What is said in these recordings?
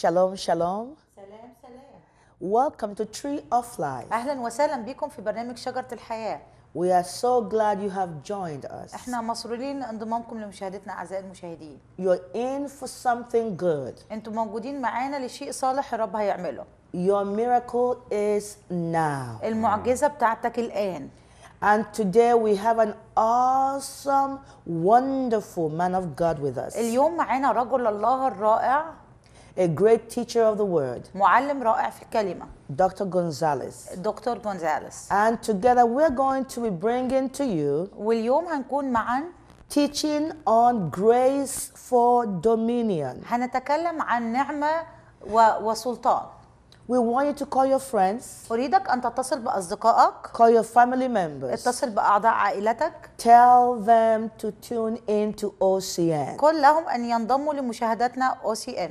Shalom, shalom. سلام سلام. Welcome to Tree of Life. أهلا وسهلا بكم في برنامج شجرة الحياة. We are so glad you have joined us. احنا مسرورين انضمامكم لمشاهدتنا اعزائي المشاهدين. You're in for something good. انتم موجودين معانا لشيء صالح الرب هيعمله. Your miracle is now. المعجزة بتاعتك الآن. And today we have an awesome, wonderful man of God with us. اليوم معانا رجل الله الرائع a great teacher of the word. معلم رائع في الكلمة. Dr. Gonzalez. Dr. Gonzalez. And together we're going to be bringing to you. واليوم هنكون معا teaching on grace for dominion. هنتكلم عن نعمة وسلطان. We want you to call your friends. أريدك أن تتصل بأصدقائك. Call your family members. اتصل بأعضاء عائلتك. Tell them to tune in to OCN. قل لهم أن ينضموا لمشاهدتنا OCN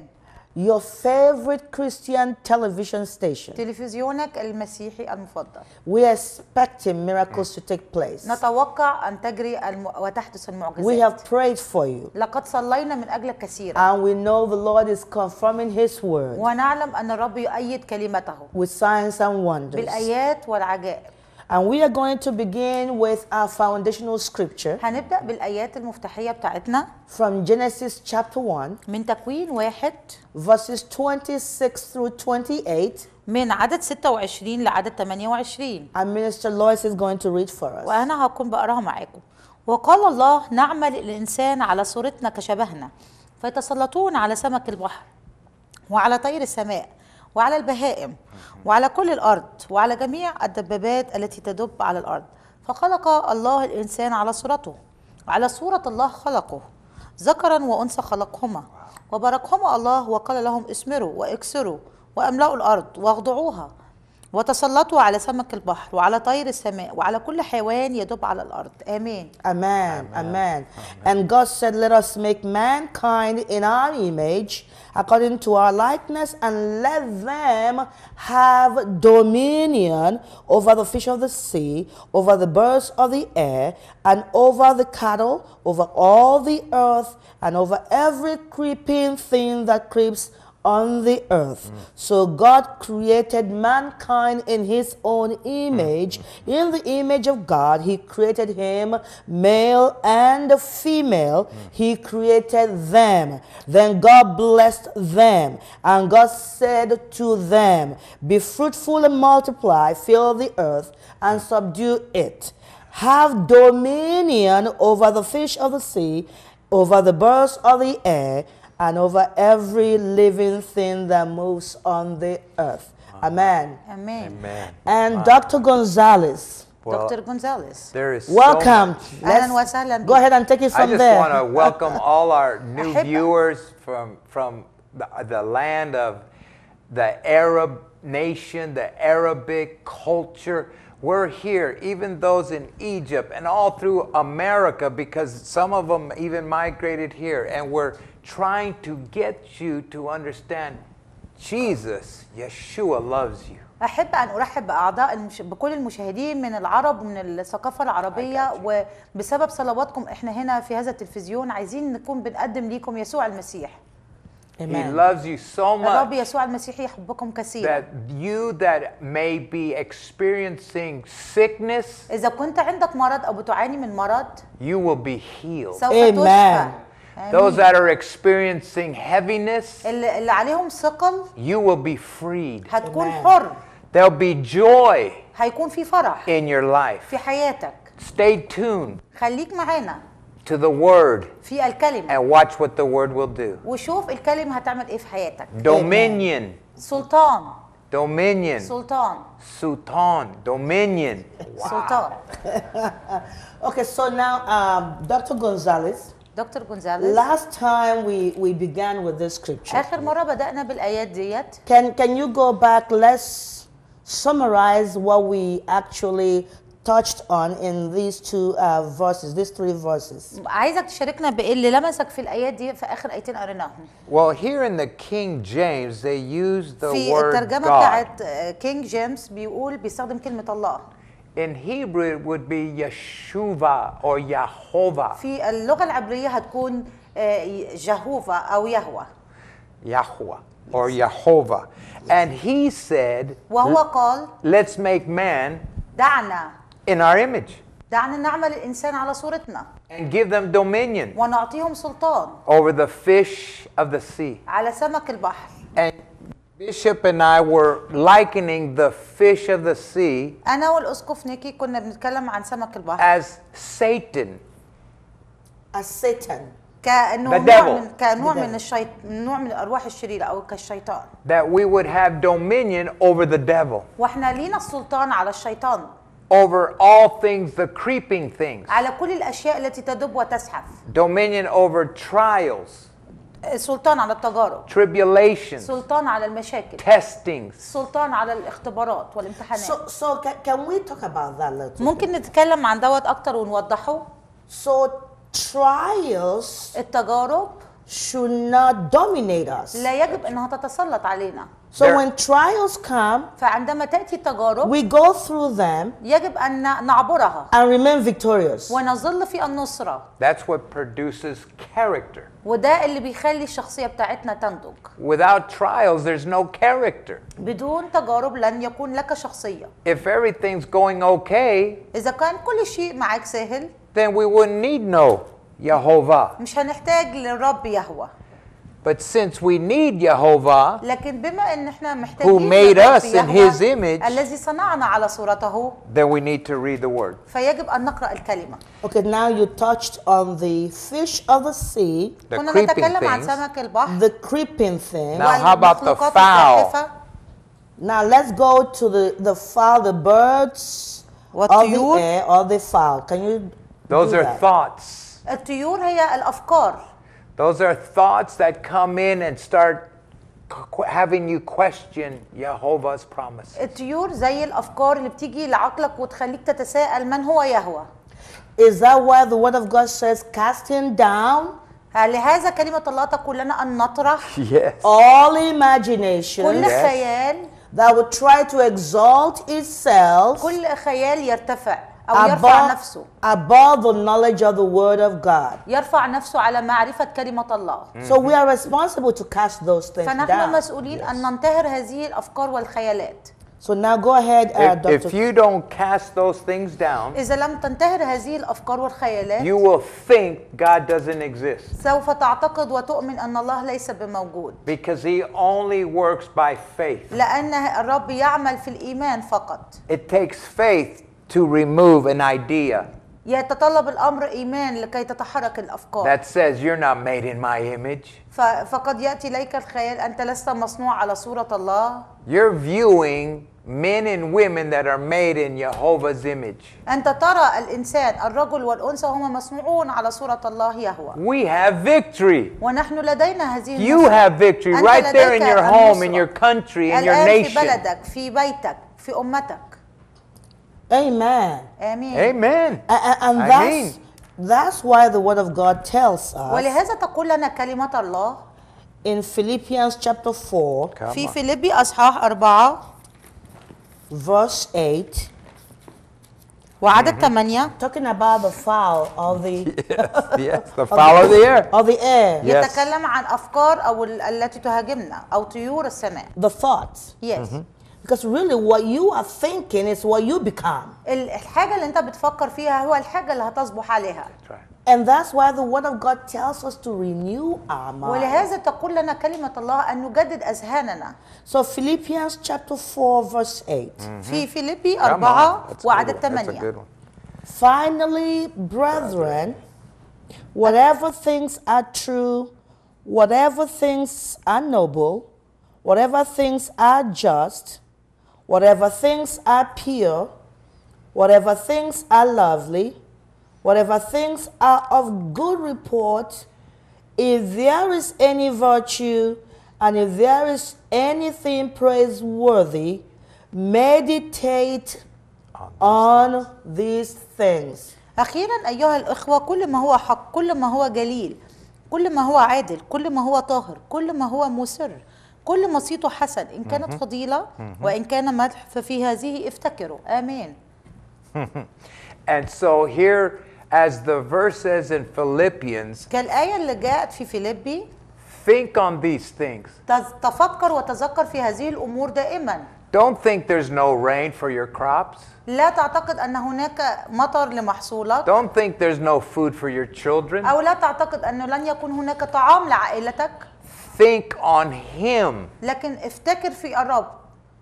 your favorite Christian television station. تلفزيونك المسيحي المفضل. We are expecting miracles to take place. نتوقع أن تجري الم... وتحدث المعجزات. We have prayed for you. لقد صلينا من أجلك كثيرا. And we know the Lord is confirming His word. ونعلم أن الرب يؤيد كلمته. With signs and wonders. بالآيات والعجائب. And we are going to begin with our foundational scripture. هنبدأ بالآيات المفتاحية بتاعتنا. From Genesis chapter 1. من تكوين واحد. Verses 26 through 28. من عدد 26 لعدد 28. And Minister Lois is going to read for us. وأنا هكون بقراها معاكم. وقال الله نعمل الإنسان على صورتنا كشبهنا فيتسلطون على سمك البحر وعلى طير السماء وعلى البهائم وعلى كل الأرض وعلى جميع الدبابات التي تدب على الأرض فخلق الله الإنسان على صورته على صورة الله خلقه ذكرا وأنثى خلقهما وباركهما الله وقال لهم اسمروا واكسروا واملأوا الأرض واخضعوها وتسلطوا على سمك البحر وعلى طير السماء وعلى كل حيوان يدب على الأرض آمين أمان, أمان. amen. And God said, let us make mankind in our image according to our likeness, and let them have dominion over the fish of the sea, over the birds of the air, and over the cattle, over all the earth, and over every creeping thing that creeps on the earth. Mm. So God created mankind in his own image. Mm. In the image of God, he created him male and female. Mm. He created them. Then God blessed them. And God said to them, Be fruitful and multiply, fill the earth and mm. subdue it. Have dominion over the fish of the sea, over the birds of the air, and over every living thing that moves on the earth. Amen. Amen. Amen. And Dr. Gonzalez. Well, Dr. Gonzalez. There is welcome. So go ahead and take it from there. I just there. want to welcome all our new viewers from from the, the land of the Arab nation, the Arabic culture. We're here, even those in Egypt and all through America, because some of them even migrated here, and we're trying to get you to understand Jesus, Yeshua loves you. احب ان ارحب باعضاء المش... بكل المشاهدين من العرب ومن الثقافه العربيه وبسبب صلواتكم احنا هنا في هذا التلفزيون عايزين نكون بنقدم ليكم يسوع المسيح Amen. He loves you so much. الرب يسوع المسيح يحبكم That you that may be experiencing sickness. إذا كنت عندك مرض أو بتعاني من مرض. You will be healed. سوف Amen. تشفى. Those that are experiencing heaviness, اللي عليهم ثقل you will be freed. هتكون حر. There'll be joy هيكون في فرح in your life. في حياتك. Stay tuned. خليك معانا. To the word. في الكلمة. And watch what the word will do. وشوف الكلمة هتعمل ايه في حياتك. Dominion. سلطان. Dominion. سلطان. Sultan. Dominion. Wow. Sultan. okay, so now um, Dr. Gonzalez. دكتور جونزاليز last time we we began with this scripture اخر مرة بدانا بالايات ديت can can you go back let's summarize what we actually touched on in these two uh, verses these three verses عايزك تشاركنا بايه اللي لمسك في الايات دي في اخر ايتين قريناهم well here in the king james they use the word God. في God. بتاعت King James بيقول بيستخدم كلمه الله in Hebrew it would be Yeshua or Yehovah. في اللغة العبرية هتكون جهوفا أو يهوى. Yahweh or Yehovah. And he said, وهو قال, Let's make man دعنا in our image. دعنا نعمل الإنسان على صورتنا. And give them dominion ونعطيهم سلطان over the fish of the sea. على سمك البحر. And Bishop and I were likening the fish of the sea أنا والأسقف نيكي كنا بنتكلم عن سمك البحر as Satan. as Satan. كأنه The devil. من كنوع من الشيط نوع من الأرواح الشريرة أو كالشيطان That we would have dominion over the devil, واحنا لينا السلطان على الشيطان over all things, the creeping things, على كل الأشياء التي تدب وتزحف dominion over trials, سلطان على التجارب tribulations سلطان على المشاكل testings سلطان على الاختبارات والامتحانات so, so can we talk about that little ممكن نتكلم عن دوت اكتر ونوضحه so trials التجارب should not dominate us. لا يجب انها تتسلط علينا. So there. when trials come, فعندما تأتي التجارب, we go through them, يجب أن نعبرها, and remain victorious. ونظل في النصرة. That's what produces character. وده اللي بيخلي الشخصية بتاعتنا تنتج. Without trials, there's no character. بدون تجارب لن يكون لك شخصية. If everything's going okay, إذا كان كل شيء معك سهل, then we wouldn't need no Yehovah. مش هنحتاج للرب يهوه But since we need Yehovah, لكن بما ان احنا محتاجين who made us in his image, الذي صنعنا على صورته, then we need to read the word. فيجب ان نقرا الكلمه. Okay, now you touched on the fish of the sea. The كنا نتكلم عن سمك البحر. The creeping thing. Now how about the fowl? Now let's go to the the fowl, the birds, or the air, or the fowl. Can you? Those are that? thoughts. الطيور هي الافكار Those are thoughts that come in and start having you question Jehovah's promises. الطيور زي الافكار اللي بتيجي لعقلك وتخليك تتساءل من هو يهوى Is that why the word of God says casting down لهذا كلمة الله تقول لنا أن نطرح yes. all imagination كل yes. خيال that would try to exalt itself كل خيال يرتفع أو above, يرفع نفسه above the knowledge of the word of God يرفع نفسه على معرفة كلمة الله so we are responsible to cast those things فنحن down. مسؤولين yes. أن ننتهر هذه الأفكار والخيالات So now go ahead, uh, Dr. If, if you don't cast those things down, إذا لم تنتهر هذه الأفكار والخيالات, you will think God doesn't exist. سوف تعتقد وتؤمن أن الله ليس بموجود. Because He only works by faith. لأن الرب يعمل في الإيمان فقط. It takes faith to remove an idea يتطلب الامر ايمان لكي تتحرك الافكار that says you're not made in my image فقد ياتي اليك الخيال انت لست مصنوع على الله you're viewing men and women that are made in Jehovah's image. أنت ترى الإنسان الرجل والأنثى مصنوعون على صورة الله يهوى. We have victory. ونحن لدينا هذه النصرة. You have victory right there in your home, in your country, in your nation. في بلدك، في بيتك، في أمتك. Amen. Amen. Amen. And that's, Amen. that's why the word of God tells us. ولهذا تقول لنا كلمة الله in Philippians chapter 4 في فيليبي أصحاح 4 verse 8 وعدد 8 mm-hmm. talking about the fowl of the yes, yes the fowl of the air of the air yes. يتكلم عن أفكار أو التي تهاجمنا أو طيور السماء the thoughts yes mm -hmm because really what you are thinking is what you become الحاجه اللي انت بتفكر فيها هو الحاجه اللي هتصبح عليها that's right. And that's why the word of God tells us to renew our mind. ولهذا تقول لنا كلمة الله أن نجدد أذهاننا. So Philippians chapter 4 verse 8. Mm-hmm. في فيليبي 4 وعدد 8. Finally, brethren, whatever things are true, whatever things are noble, whatever things are just, Whatever things are pure, whatever things are lovely, whatever things are of good report, if there is any virtue and if there is anything praiseworthy, meditate on these things. أخيرا أيها الأخوة كل ما هو حق كل ما هو جليل كل ما هو عادل كل ما هو طاهر كل ما هو مسر كل مصيته حسن إن كانت فضيلة وإن كان مدح ففي هذه افتكروا آمين And so here as the verse says in Philippians كالآية اللي جاءت في فيليبي Think on these things تفكر وتذكر في هذه الأمور دائما Don't think there's no rain for your crops. لا تعتقد أن هناك مطر لمحصولك. Don't think there's no food for your children. أو لا تعتقد أنه لن يكون هناك طعام لعائلتك. think on him لكن افتكر في الرب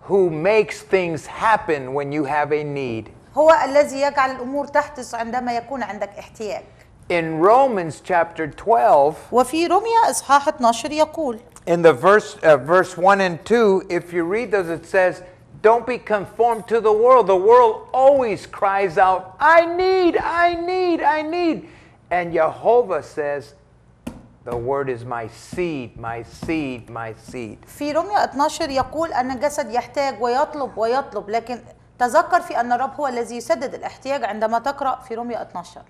who makes things happen when you have a need هو الذي يجعل الامور تحدث عندما يكون عندك احتياج In Romans chapter 12 وفي روميا اصحاح 12 يقول In the verse uh, verse 1 and 2 if you read those it says Don't be conformed to the world. The world always cries out, I need, I need, I need. And Jehovah says, The word is my seed, my seed, my seed. في رمية 12 يقول أن الجسد يحتاج ويطلب ويطلب لكن تذكر في أن الرب هو الذي يسدد الاحتياج عندما تقرأ في رمية 12.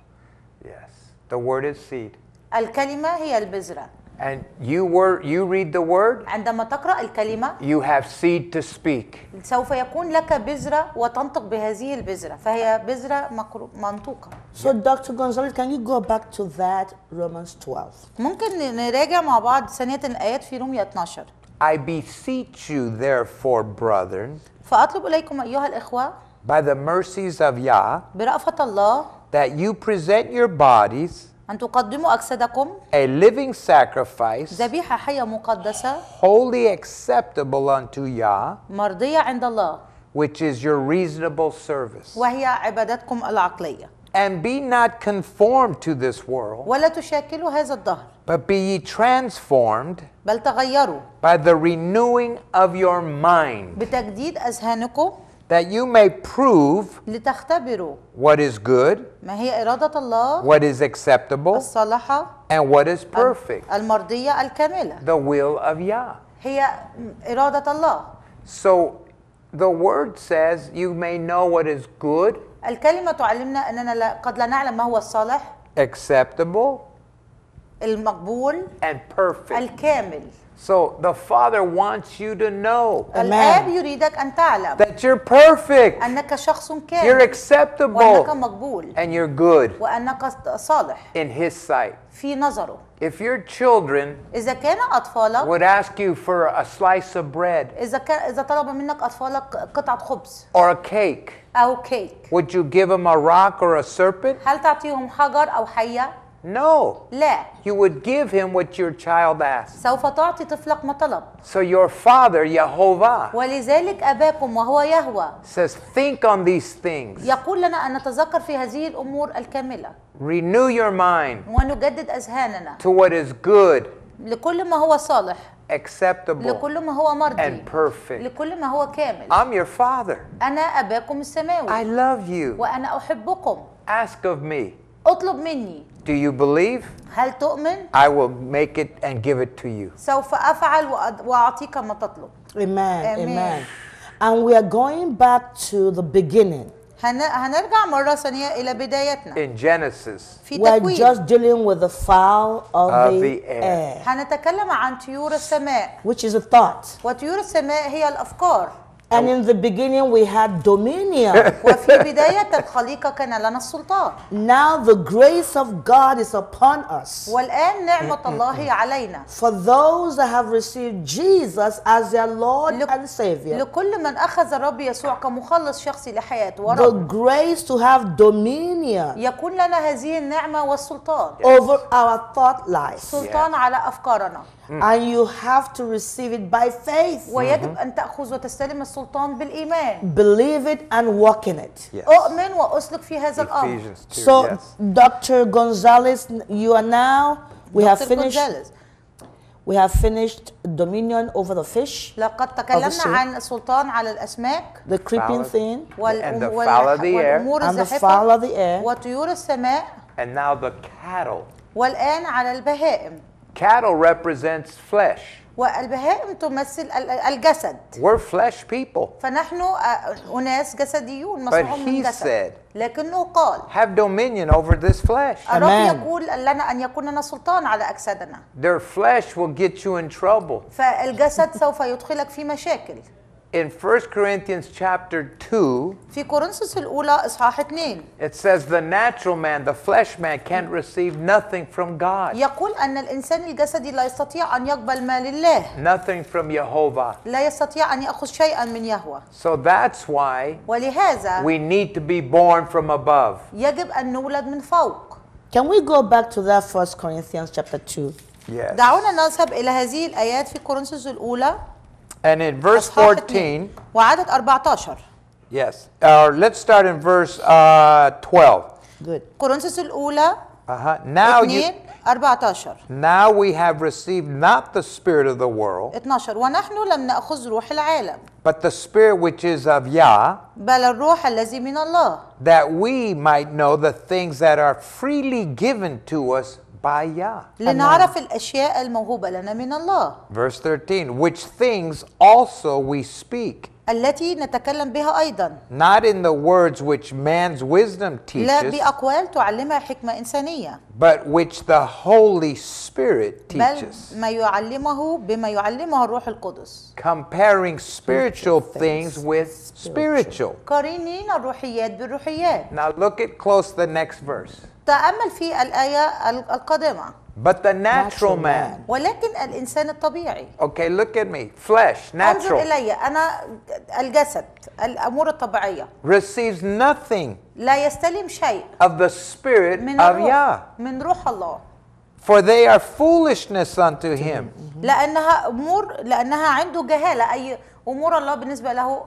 Yes, the word is seed. الكلمة هي البذرة. And you were you read the word عندما تقرأ الكلمة you have seed to speak سوف يكون لك بذرة وتنطق بهذه البذرة فهي بذرة منطوقة So Dr. Gonzalez can you go back to that Romans 12 ممكن نراجع مع بعض ثانية الآيات في رومية 12 I beseech you therefore brethren فأطلب إليكم أيها الإخوة by the mercies of Yah برأفة الله that you present your bodies أن تقدموا أجسادكم a living sacrifice ذبيحة حية مقدسة wholly acceptable unto Yah مرضية عند الله which is your reasonable service وهي عبادتكم العقلية and be not conformed to this world ولا تشاكلوا هذا الدهر but be ye transformed بل تغيروا by the renewing of your mind بتجديد أذهانكم that you may prove what is good ما هي إرادة الله what is acceptable الصالحة and what is perfect المرضية الكاملة the will of Yah هي إرادة الله so the word says you may know what is good الكلمة تعلمنا أننا قد لا نعلم ما هو الصالح acceptable المقبول and perfect الكامل so the Father wants you to know Amen. that you're perfect, you're acceptable, and you're good in His sight. If your children would ask you for a slice of bread or a cake, would you give them a rock or a serpent? No. لا. You would give him what your child asked. سوف تعطي طفلك ما طلب. So your father Jehovah. ولذلك أباكم وهو يهوى. Says think on these things. يقول لنا أن نتذكر في هذه الأمور الكاملة. Renew your mind. ونجدد أذهاننا. To what is good. لكل ما هو صالح. acceptable لكل ما هو مرضي and perfect لكل ما هو كامل I'm your father أنا أباكم السماوي I love you وأنا أحبكم ask of me اطلب مني do you believe? هل تؤمن؟ I will make it and give it to you. سوف أفعل وأعطيك ما تطلب. Amen. Amen. And we are going back to the beginning. هنرجع مرة ثانية إلى بدايتنا. In Genesis. في تكوين. We're just dealing with the fowl of, of the, the air. air. هنتكلم عن طيور السماء. Which is a thought. وطيور السماء هي الأفكار. And in the beginning we had dominion. وفي بداية الخليقة كان لنا السلطان. Now the grace of God is upon us. والآن نعمة الله علينا. For those that have received Jesus as their Lord and Savior. لكل من أخذ الرب يسوع كمخلص شخصي لحياته ورب. The grace to have dominion. يكون لنا هذه النعمة والسلطان. Over our thought life. سلطان على أفكارنا mm. and you have to receive it by faith. ويجب mm-hmm. أن تأخذ وتستلم السلطان بالإيمان. Believe it and walk in it. Yes. أؤمن وأسلك في هذا الأمر. So yes. Dr. Gonzalez, you are now we Dr. have finished. Gonzalez. We have finished dominion over the fish. لقد تكلمنا عن السلطان على الأسماك. The creeping thing. And the fowl of the air. And the fowl of the air. وطيور السماء. And now the cattle. والآن على البهائم. Cattle represents flesh. والبهائم تمثل الجسد. We're flesh people. فنحن أناس جسديون مصنوعون من جسد. لكنه قال have dominion over this flesh. الرب يقول لنا أن يكون لنا سلطان على أجسادنا. Their flesh will get you in trouble. فالجسد سوف يدخلك في مشاكل in 1 Corinthians chapter 2 في كورنثوس الاولى اصحاح 2 it says the natural man the flesh man can't receive nothing from God يقول ان الانسان الجسدي لا يستطيع ان يقبل ما لله nothing from Jehovah لا يستطيع ان ياخذ شيئا من يهوه so that's why ولهذا we need to be born from above يجب ان نولد من فوق can we go back to that 1 Corinthians chapter 2 yes دعونا نذهب الى هذه الايات في كورنثوس الاولى and in verse 14, yes, or uh, let's start in verse uh, 12. Good. uh Uh-huh. Now you, 14 now we have received not the spirit of the world 12 but the spirit which is of Yah that we might know the things that are freely given to us باياه لنعرف الأشياء الموهوبة لنا من الله verse 13 which things also we speak التي نتكلم بها أيضا not in the words which man's wisdom teaches لا بأقوال تعلمها حكمة إنسانية but which the Holy Spirit teaches بل ما يعلمه بما يعلمه الروح القدس comparing spiritual things with spiritual قارنين الروحيات بالروحيات now look at close the next verse تأمل في الآية القادمة But the natural man. ولكن الإنسان الطبيعي. Okay, look at me. Flesh, natural. انظر إلي أنا الجسد الأمور الطبيعية. Receives nothing. لا يستلم شيء. Of the spirit من of Yah. من روح الله. For they are foolishness unto him. Mm-hmm. لأنها أمور لأنها عنده جهالة أي أمور الله بالنسبة له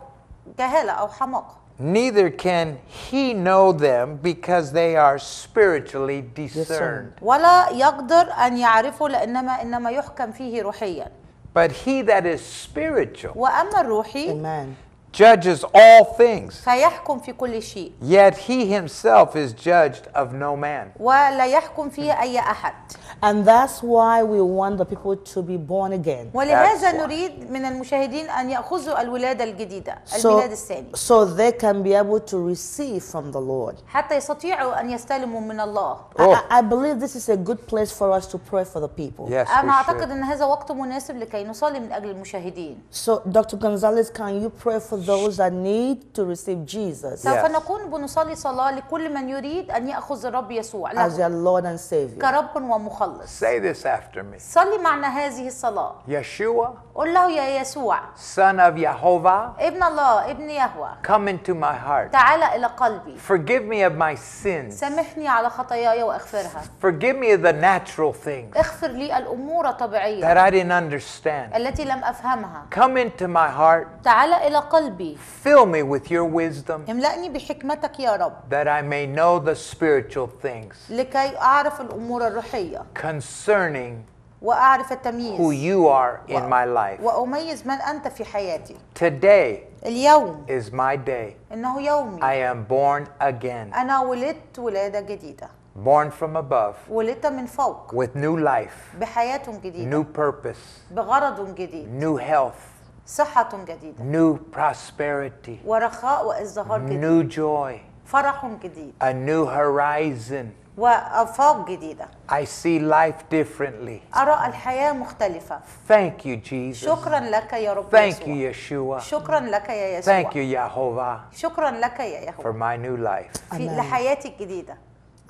جهالة أو حماقة. neither can he know them because they are spiritually discerned. ولا يقدر أن يعرفه لإنما إنما يحكم فيه روحيا. But he that is spiritual. وأما الروحي. Amen judges all things. فيحكم في كل شيء. Yet he himself is judged of no man. ولا يحكم فيه أي أحد. And that's why we want the people to be born again. ولهذا نريد من المشاهدين أن يأخذوا الولادة الجديدة، الميلاد الثاني. So they can be able to receive from the Lord. حتى يستطيعوا أن يستلموا من الله. I, I believe this is a good place for us to pray for the people. Yes, أنا أعتقد أن هذا وقت مناسب لكي نصلي من أجل المشاهدين. So Dr. Gonzalez, can you pray for those that need to receive Jesus. سوف نكون بنصلي صلاة لكل من يريد أن يأخذ الرب يسوع as your Lord and Savior. كرب ومخلص. Say this after me. صلي معنا هذه الصلاة. Yeshua. قل له يا يسوع. Son of Jehovah. ابن الله ابن يهوه. Come into my heart. تعال إلى قلبي. Forgive me of my sins. سامحني على خطاياي واغفرها. Forgive me the natural things. اغفر لي الأمور الطبيعية. That I didn't understand. التي لم أفهمها. Come into my heart. تعال إلى قلبي. قلبي Fill me with your wisdom املأني بحكمتك يا رب that I may know the spiritual things لكي أعرف الأمور الروحية concerning وأعرف التمييز who you are in my life. وأميز من أنت في حياتي. Today اليوم is my day. إنه يومي. I am born again. أنا ولدت ولادة جديدة. Born from above. ولدت من فوق. With new life. بحياة جديدة. New purpose. بغرض جديد. New health. صحة جديدة new prosperity ورخاء وازدهار جديد new joy فرح جديد a new horizon وآفاق جديدة I see life differently أرى الحياة مختلفة Thank you Jesus شكرا لك يا رب Thank يسوع. you Yeshua شكرا لك يا يسوع Thank you Jehovah شكرا لك يا يهوه For my new life في لحياتي الجديدة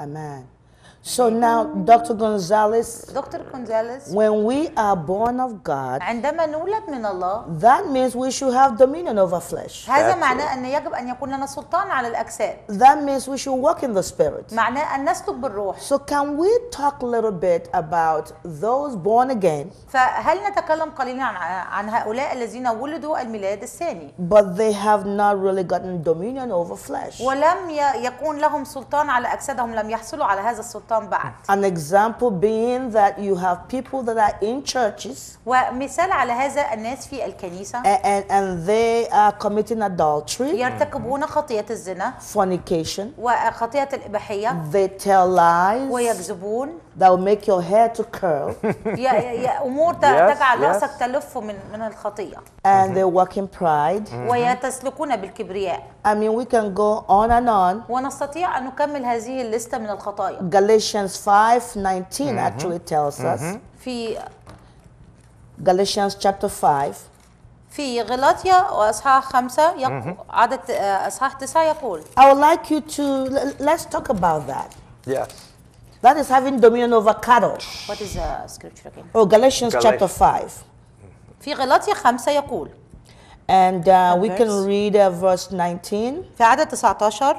Amen. So now, Dr. Gonzalez, Dr. Gonzalez. when we are born of God, عندما نولد من الله that means we should have dominion over flesh. هذا معناه أن يجب أن يكون لنا سلطان على الأجساد. That means we should walk in the spirit. معناه أن نسلك بالروح. So can we talk a little bit about those born again? فهل نتكلم قليلا عن عن هؤلاء الذين ولدوا الميلاد الثاني؟ But they have not really gotten dominion over flesh. ولم يكون لهم سلطان على أجسادهم، لم يحصلوا على هذا السلطان. بعد An example being that you have people that are in churches. ومثال على هذا الناس في الكنيسة. And, and they are committing adultery. يرتكبون خطية الزنا. Fornication. وخطية الإباحية. They tell lies. ويكذبون. that will make your hair to curl yeah, yeah, yeah. امور تجعل راسك تلف من من الخطيه and they walk in pride ويتسلكون بالكبرياء I mean we can go on and on ونستطيع ان نكمل هذه الليسته من الخطايا Galatians 5:19 actually tells us في Galatians chapter 5 في غلاطيا واصحاح خمسة عدد اصحاح تسعة يقول I would like you to let's talk about that. Yes. That is having dominion over cattle. What is the scripture again? Oh, Galatians, Galatians. chapter 5. في غلاطيا 5 يقول And uh, we can read uh, verse 19. في عدد 19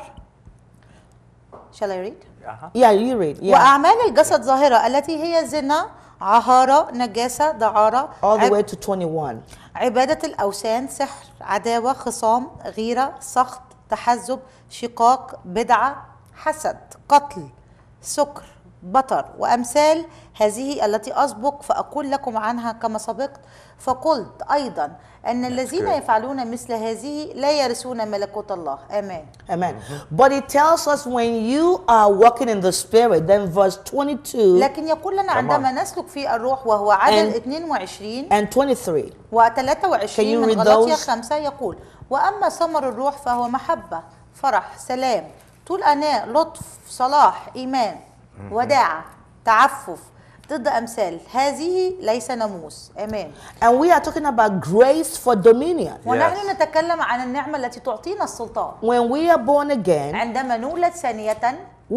Shall I read? Uh-huh. Yeah, you read. Yeah. وأعمال الجسد ظاهرة التي هي زنا عهارة نجاسة دعارة All the way to 21. عبادة الأوثان سحر عداوة خصام غيرة سخط تحزب شقاق بدعة حسد قتل سكر بطر وأمثال هذه التي أسبق فأقول لكم عنها كما سبقت فقلت أيضا أن الذين يفعلون مثل هذه لا يرثون ملكوت الله امين امين But it tells us when you are walking in the spirit then verse 22 لكن يقول لنا عندما نسلك في الروح وهو عدد 22 and 23 و 23 من غلطية 5 يقول وأما ثمر الروح فهو محبة فرح سلام طول اناء لطف صلاح ايمان وداعه تعفف ضد امثال هذه ليس ناموس امان and we are talking about grace for dominion ونحن yes. نتكلم عن النعمه التي تعطينا السلطان when we are born again عندما نولد ثانيه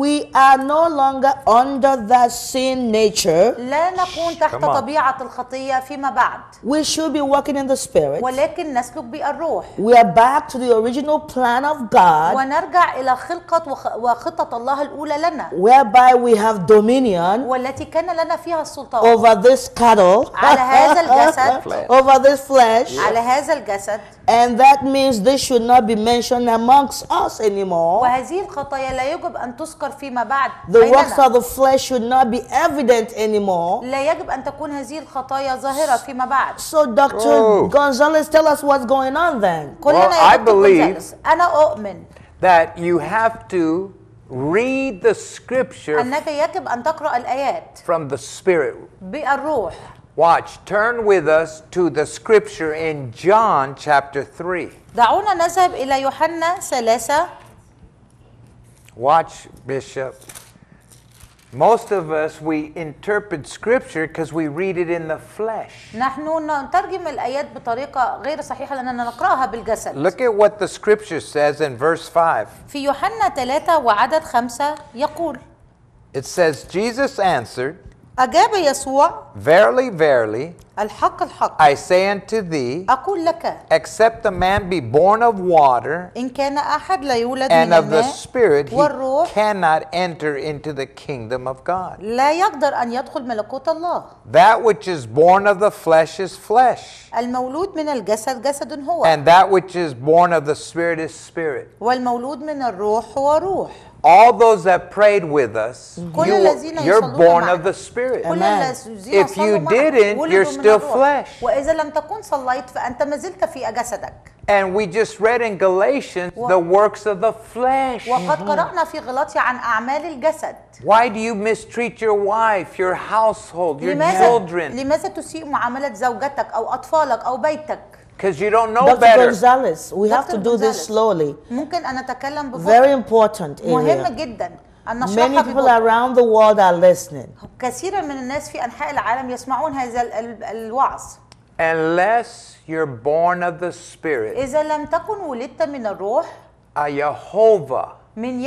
We are no longer under the sin nature. لا نكون تحت طبيعة الخطية فيما بعد. We should be walking in the spirit. ولكن نسلك بالروح. We are back to the original plan of God. ونرجع إلى خلقة وخطة الله الأولى لنا. Whereby we have dominion. والتي كان لنا فيها السلطان. Over this cattle. على هذا الجسد. over this flesh. على هذا الجسد. And that means this should not be mentioned amongst us anymore. وهذه الخطايا لا يجب أن تذكر تفكر فيما بعد The works of the flesh should not be evident anymore. لا يجب أن تكون هذه الخطايا ظاهرة فيما بعد. So Dr. Oh. Gonzalez, tell us what's going on then. Well, I believe أنا أؤمن that you have to read the scripture أنك يجب أن تقرأ الآيات from the spirit بالروح Watch, turn with us to the scripture in John chapter 3. دعونا نذهب إلى يوحنا ثلاثة Watch, Bishop. Most of us we interpret scripture because we read it in the flesh. نحن نترجم الآيات بطريقة غير صحيحة لأننا نقرأها بالجسد. Look at what the scripture says in verse 5. في يوحنا وعدد يقول It says Jesus answered أجاب يسوع Verily, verily, الحق الحق I say unto thee, أقول لك except a man be born of water إن كان أحد لا يولد من and of the الماء Spirit, he والروح cannot enter into the kingdom of God. لا يقدر أن يدخل ملكوت الله That which is born of the flesh is flesh, المولود من الجسد جسد هو and that which is born of the Spirit is spirit. والمولود من الروح هو روح all those that prayed with us, you, you're born of the Spirit. Amen. If you didn't, you're still flesh. And we just read in Galatians the works of the flesh. Why do you mistreat your wife, your household, your children? لماذا تسيء معاملة زوجتك أو أطفالك أو بيتك؟ because you don't know Dr. better. Gonzalez, we Dr. have to do this slowly. Very important area. Many people around the world are listening. Unless you're born of the Spirit. إذا لم تكن ولدت من الروح. A من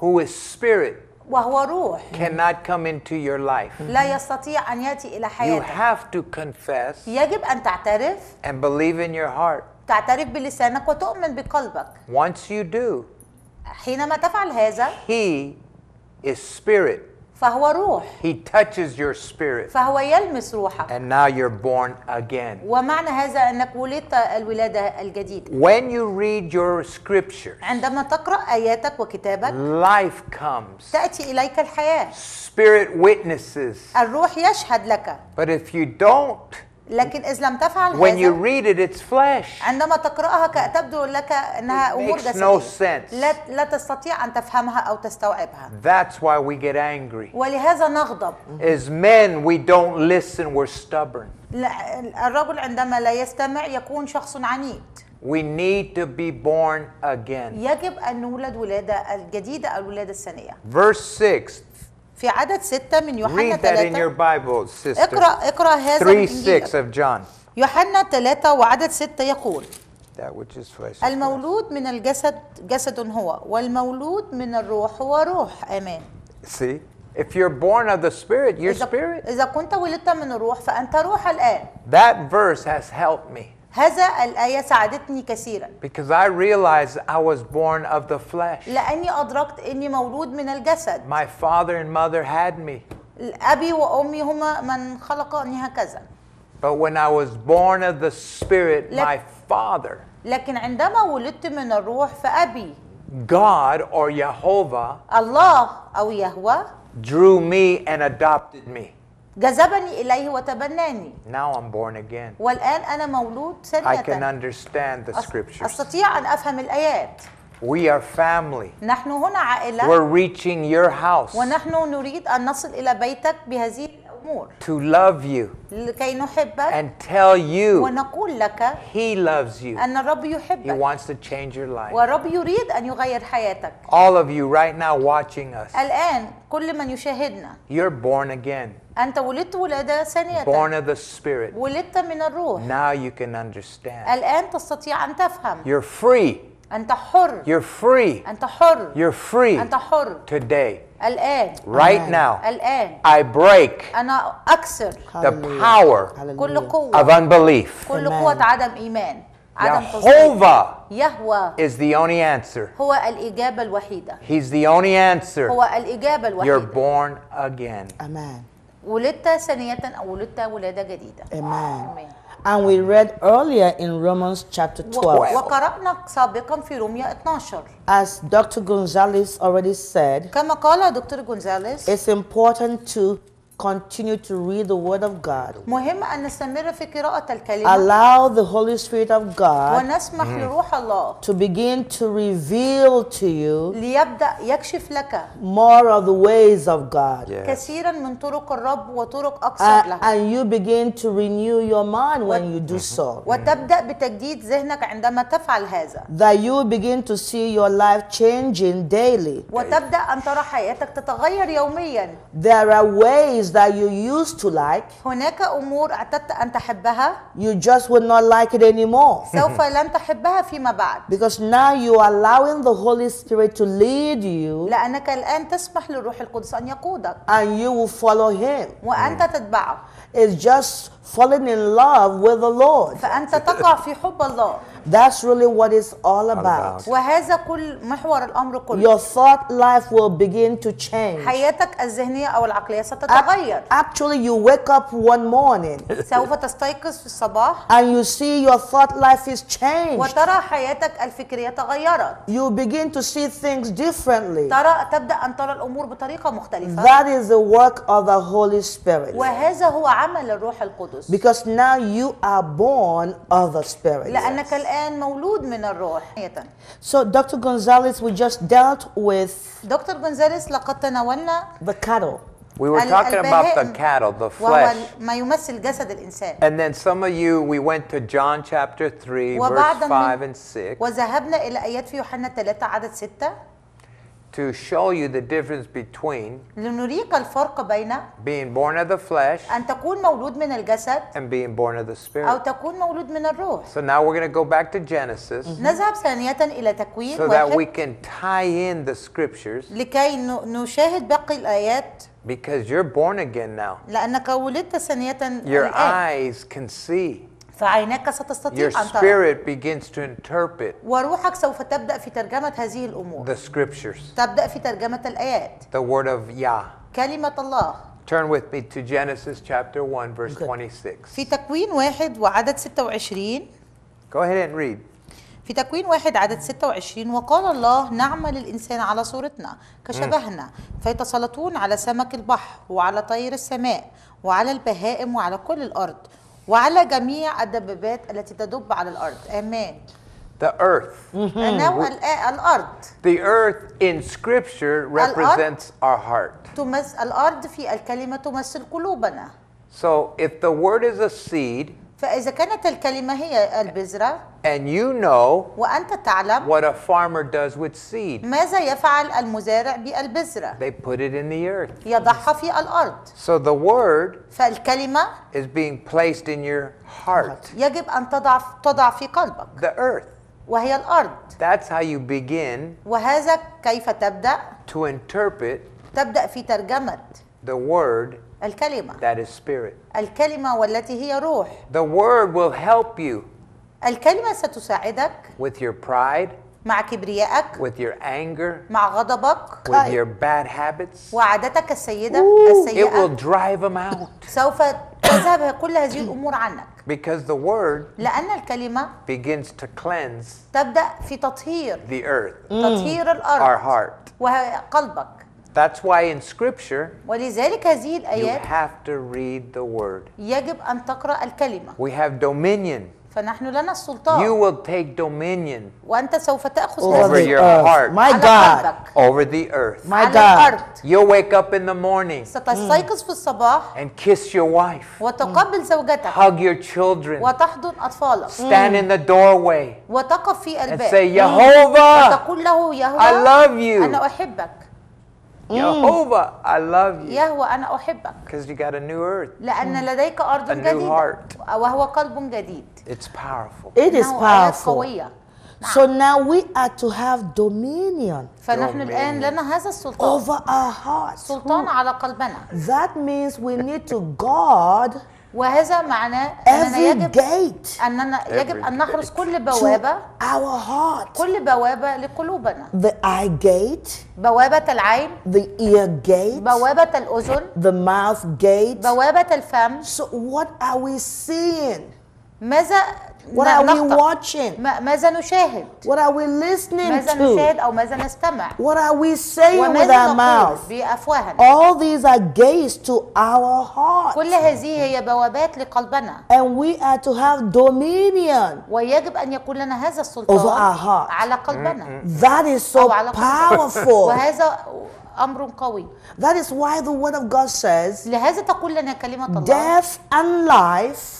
Who is Spirit. وهو روح cannot come into your life. لا يستطيع أن يأتي إلى You have to confess يجب أن تعترف and believe in your heart. تعترف بلسانك وتؤمن بقلبك Once you do, حينما تفعل هذا He is spirit. فهو روح. He touches your spirit. فهو يلمس روحك. And now you're born again. ومعنى هذا أنك ولدت الولادة الجديدة. When you read your scriptures. عندما تقرأ آياتك وكتابك. Life comes. تأتي إليك الحياة. Spirit witnesses. الروح يشهد لك. But if you don't لكن إذا لم تفعل When هذا you read it, it's flesh. عندما تقرأها تبدو لك إنها It أمور makes no sense. لا لا تستطيع أن تفهمها أو تستوعبها That's why we get angry. ولهذا نغضب As men, we don't listen, we're stubborn. الرجل عندما لا يستمع يكون شخص عنيد We need to be born again. يجب أن نولد ولادة الجديدة أو الولادة الثانية Verse 6 في عدد 6 من يوحنا 3 اقرا اقرا هذا 3 6 of John يوحنا 3 وعدد 6 يقول المولود من الجسد جسد هو والمولود من الروح هو روح امان See If you're born of the Spirit, you're spirit. إذا كنت ولدت من الروح فأنت روح الآن. That verse has helped me. هذا الآية ساعدتني كثيرا. Because I realized I was born of the flesh. لأني أدركت إني مولود من الجسد. My father and mother had me. أبي وأمي هما من خلقني هكذا. But when I was born of the spirit, my father. لكن عندما ولدت من الروح فأبي. God or Jehovah. الله أو يهوه. Drew me and adopted me. جذبني إليه وتبناني. Now I'm born again. والآن أنا مولود ثانية. I can understand the scriptures. أستطيع أن أفهم الآيات. We are family. نحن هنا عائلة. We're reaching your house. ونحن نريد أن نصل إلى بيتك بهذه الأمور to love you لكي نحبك and tell you ونقول لك He loves you أن الرب يحبك He wants to change your life يريد أن يغير حياتك All of you right now watching us الآن كل من يشاهدنا You're born again أنت ولدت ولادة ثانية born of the spirit ولدت من الروح Now you can understand الآن تستطيع أن تفهم You're free أنت حر. You're free. أنت حر. You're free. أنت حر. Today. الآن. Right now. الآن. I break. أنا أكسر. The power. كل قوة. Of unbelief. كل قوة عدم إيمان. Jehovah is the only answer. He's the only answer. You're born again. Amen. ولدت أو ولدت Amen. Amen. And we read earlier in Romans chapter 12. As Dr. Gonzalez already said, it's important to continue to read the word of God. مهم أن نستمر في قراءة الكلمة. Allow the Holy Spirit of God ونسمح لروح الله to begin to reveal to you ليبدأ يكشف لك more of the ways of God. Yes. كثيرا من طرق الرب وطرق له. And you begin to renew your mind when you do so. وتبدأ بتجديد ذهنك عندما تفعل هذا. That you begin to see your life changing daily. وتبدأ أن ترى حياتك تتغير يوميا. There are ways that you used to like هناك امور اعتدت ان تحبها you just will not like it anymore سوف لن تحبها فيما بعد because now you are allowing the holy spirit to lead you لانك الان تسمح للروح القدس ان يقودك and you will follow him وانت تتبعه it's just falling in love with the Lord. فأنت تقع في حب الله. That's really what it's all about. وهذا كل محور الأمر كله. Your thought life will begin to change. حياتك الذهنية أو العقلية ستتغير. Actually you wake up one morning. سوف تستيقظ في الصباح. And you see your thought life is changed. وترى حياتك الفكرية تغيرت. You begin to see things differently. ترى تبدأ أن ترى الأمور بطريقة مختلفة. That is the work of the Holy Spirit. وهذا هو عمل الروح القدس. القدس because now you are born of the spirit لأنك الآن مولود من الروح so Dr. Gonzalez we just dealt with دكتور Gonzalez, لقد تناولنا the cattle We were talking about the cattle, the flesh. ما يمثل جسد الإنسان. And then some of you, we went to John chapter 3, verse 5 and 6. وذهبنا إلى آيات في يوحنا 3 عدد 6 to show you the difference between لنريك الفرق بين being born of the flesh أن تكون مولود من الجسد and being born of the spirit أو تكون مولود من الروح So now we're going to go back to Genesis نذهب ثانية إلى تكوين so that we can tie in the scriptures لكي نشاهد باقي الآيات Because you're born again now. لأنك ولدت ثانية Your eyes can see. فعينك ستستطيع Your أن ترى spirit begins to interpret وروحك سوف تبدأ في ترجمة هذه الأمور the scriptures, تبدأ في ترجمة الآيات the word of Yah. كلمة الله Turn with me to Genesis chapter 1 verse 26. في تكوين واحد وعدد 26 Go ahead and read. في تكوين واحد عدد 26 وقال الله نعمل الإنسان على صورتنا كشبهنا mm. فيتسلطون على سمك البحر وعلى طير السماء وعلى البهائم وعلى كل الأرض وعلى جميع الدبابات التي تدب على الأرض آمين The earth. الأرض. The earth in scripture represents our heart. الأرض في الكلمة تمثل قلوبنا. So if the word is a seed, فإذا كانت الكلمة هي البذرة And you know وأنت تعلم what a farmer does with seed. ماذا يفعل المزارع بالبذرة؟ They put it in the earth. يضعها في الأرض. So the word فالكلمة is being placed in your heart. يجب أن تضع تضع في قلبك. The earth. وهي الأرض. That's how you begin. وهذا كيف تبدأ. To interpret. تبدأ في ترجمة. The word الكلمة that is spirit. الكلمة والتي هي روح The word will help you الكلمة ستساعدك with your pride مع كبريائك with your anger مع غضبك with your bad habits وعادتك السيدة السيئة it will drive them out سوف تذهب كل هذه الأمور عنك because the word لأن الكلمة begins to cleanse تبدأ في تطهير the earth تطهير الأرض our heart وقلبك That's why in scripture ولذلك هذه الآيات you have to read the word. يجب أن تقرأ الكلمة. We have dominion. فنحن لنا السلطان. You will take dominion. وأنت سوف تأخذ over your earth. heart. My God. قلبك. Over the earth. My على God. الأرض. You'll wake up in the morning. ستستيقظ في الصباح. And kiss your wife. وتقبل زوجتك. Hug your children. وتحضن أطفالك. Stand in the doorway. وتقف في الباب. And say Jehovah. وتقول له يهوه. I love you. أنا أحبك. Jehovah, I love you. يهوى أنا أحبك. Because you got a new earth. لأن لديك أرض جديدة. A new heart. وهو قلب جديد. It's powerful. It is powerful. قوية. So now we are to have dominion. فنحن الآن لنا هذا السلطان. Over our hearts. سلطان على قلبنا. That means we need to guard. وهذا معناه اننا يجب اننا يجب ان نحرص كل بوابه كل بوابه لقلوبنا the eye gate بوابه العين the ear gate بوابه الاذن the mouth gate بوابه الفم so what are we seeing ماذا What are we watching? ماذا نشاهد? What are we listening ماذا to? نشاهد أو ماذا نستمع? What are we saying with our mouth? بأفواهنا. All these are gates to our heart. كل هذه هي بوابات لقلبنا. And we are to have dominion. ويجب أن يكون لنا هذا السلطان over our heart. على قلبنا. Mm, mm, mm. That is so powerful. وهذا أمر قوي. That is why the word of God says. لهذا تقول لنا كلمة الله. Death and life.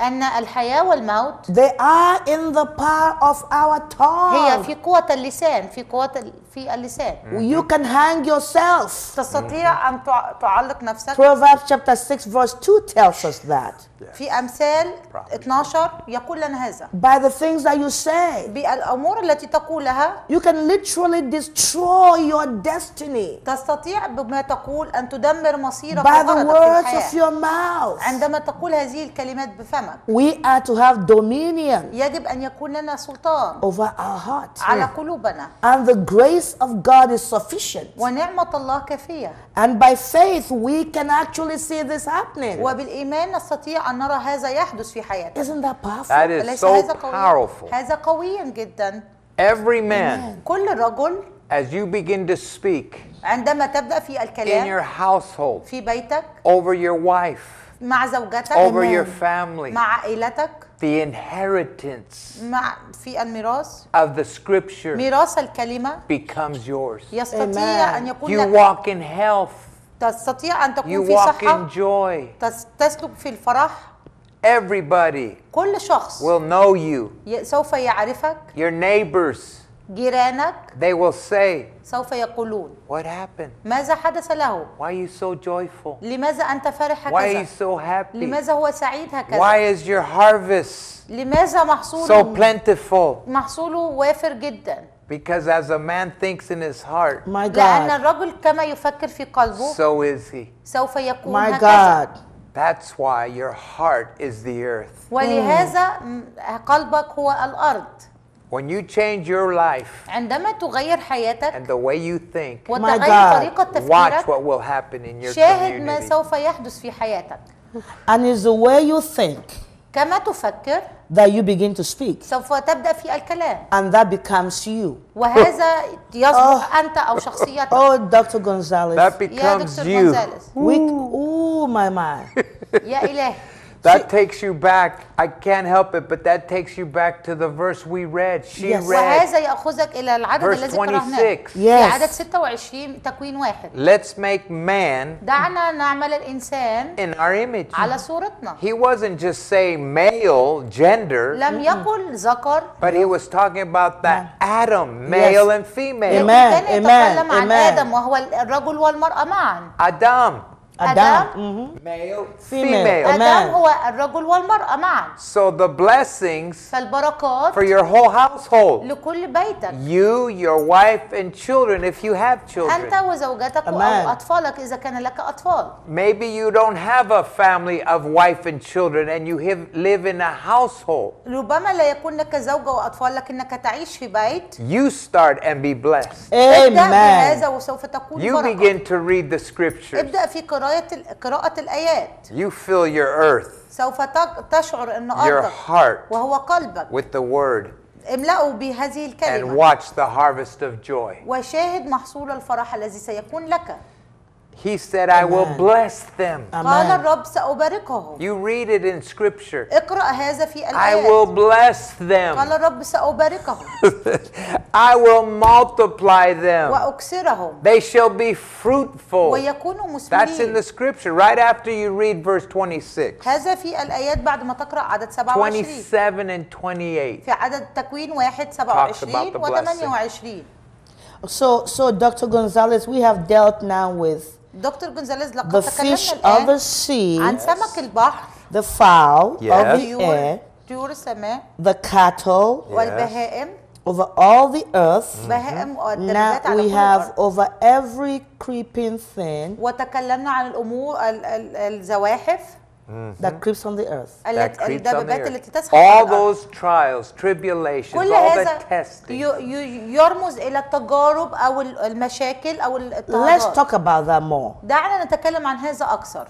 أن الحياة والموت they are in the power of our tongue هي في قوة اللسان في قوة في اللسان you can hang yourself تستطيع أن تعلق نفسك Proverbs chapter 6 verse 2 tells us that في أمثال 12 يقول لنا هذا by the things that you say بالأمور التي تقولها you can literally destroy your destiny تستطيع بما تقول أن تدمر مصيرك by the words of your mouth عندما تقول هذه الكلمات بفمك we are to have dominion يجب أن يكون لنا سلطان over our heart على قلوبنا and the grace grace of God is sufficient. ونعمة الله كافية. And by faith we can actually see this happening. وبالإيمان نستطيع أن نرى هذا يحدث في حياتنا. Isn't that powerful? That is so هذا powerful. هذا قوي جدا. Every man. كل رجل. As you begin to speak. عندما تبدأ في الكلام. In your household. في بيتك. Over your wife. مع زوجتك. Over your family. مع عائلتك the inheritance في الميراث of the scripture ميراث الكلمة becomes yours. يستطيع أن يكون You لك walk in health. تستطيع أن You في walk in joy. تسلك في الفرح Everybody كل شخص will know you. سوف يعرفك Your neighbors جيرانك they will say سوف يقولون what happened ماذا حدث له why are you so joyful لماذا أنت فرح هكذا why are you so happy لماذا هو سعيد هكذا why is your harvest لماذا محصوله so plentiful محصوله وافر جدا because as a man thinks in his heart My God. لأن الرجل كما يفكر في قلبه so is he سوف يكون My هكذا God. That's why your heart is the earth. ولهذا قلبك هو الأرض. When you change your life عندما تغير حياتك and the way you think وتغير طريقة تفكيرك watch what will happen in your شاهد ما سوف يحدث في حياتك and it's the way you think كما تفكر that you begin to speak سوف تبدأ في الكلام and that becomes you وهذا يصبح oh. أنت أو شخصيتك oh Dr. Gonzalez that becomes you. Gonzalez. my my That takes you back. I can't help it, but that takes you back to the verse we read. She yes. read. verse twenty-six. Yes. في عدد 26 تكوين واحد. Let's make man. دعنا نعمل الإنسان. In our image. على صورتنا. He wasn't just saying male gender. لم يقل ذكر. But he was talking about the Adam, male yes. and female. Amen. Amen. يتكلم عن Adam, Adam mm-hmm. male female, Adam هو الرجل والمرأة So the blessings for your whole household لكل بيتك you your wife and children if you have children أنت وزوجتك إذا كان لك أطفال Maybe you don't have a family of wife and children and you have, live in a household لا يكون لك زوجة تعيش في بيت You start and be blessed Amen. you begin to read the scriptures قراءة الآيات. You fill your earth. سوف تشعر أن your heart. وهو قلبك. With the word. املأوا بهذه الكلمة. And watch the harvest of joy. وشاهد محصول الفرح الذي سيكون لك. He said, I will bless them. You read it in scripture. I will bless them. I will multiply them. They shall be fruitful. That's in the scripture right after you read verse 26. 27. 27 and 28. في عدد تكوين 1 27 28. So, so Dr. Gonzalez, we have dealt now with دكتور جونزاليز لقد تكلمنا الآن عن سمك البحر the fowl yes. of the air طيور السماء the cattle yes. والبهائم over all the earth mm-hmm. بهائم now we have الأرض. over every creeping thing وتكلمنا عن الأمور الزواحف Mm-hmm. that creeps on the earth that creeps on the earth. All those trials, tribulations, all the testing. ي- ي- يرمز الى التجارب او المشاكل او let's talk about that more دعنا نتكلم عن هذا اكثر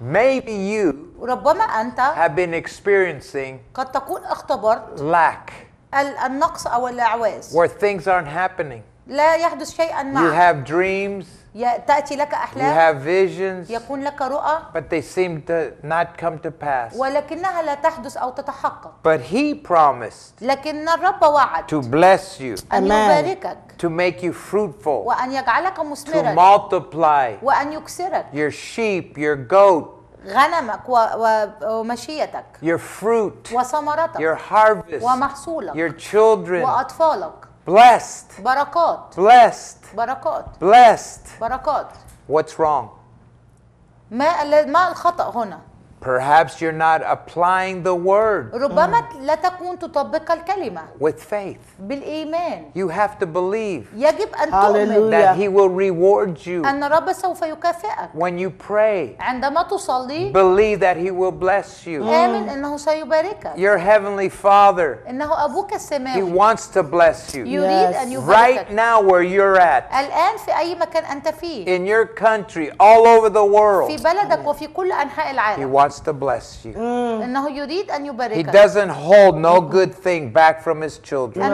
Maybe you ربما انت have been experiencing قد تكون اختبرت lack ال- النقص او الاعواز where things aren't happening. لا يحدث شيئا You have dreams تأتي لك أحلام. You have visions. يكون لك رؤى. But they seem to not come to pass. ولكنها لا تحدث أو تتحقق. But he promised. لكن الرب وعد. To bless you. أن يباركك. To make you fruitful. وأن يجعلك مثمرا. To multiply. وأن يكسرك. Your sheep, your goat. غنمك ومشيتك. Your fruit. وثمرتك. Your harvest. ومحصولك. Your children. وأطفالك. blessed بركات blessed بركات blessed بركات what's wrong ما ما الخطأ هنا Perhaps you're not applying the word. ربما لا تكون تطبق الكلمة. With faith. بالإيمان. You have to believe. يجب أن تؤمن. That he will reward you. أن الرب سوف يكافئك. When you pray. عندما تصلي. Believe that he will bless you. آمن mm. إنه سيباركك. Your heavenly father. إنه أبوك السماوي. He wants to bless you. يريد أن يباركك. Right now where you're at. الآن في أي مكان أنت فيه. In your country, all over the world. في بلدك وفي كل أنحاء العالم. He wants wants to bless you. إنه mm. He doesn't hold no good thing back from his children.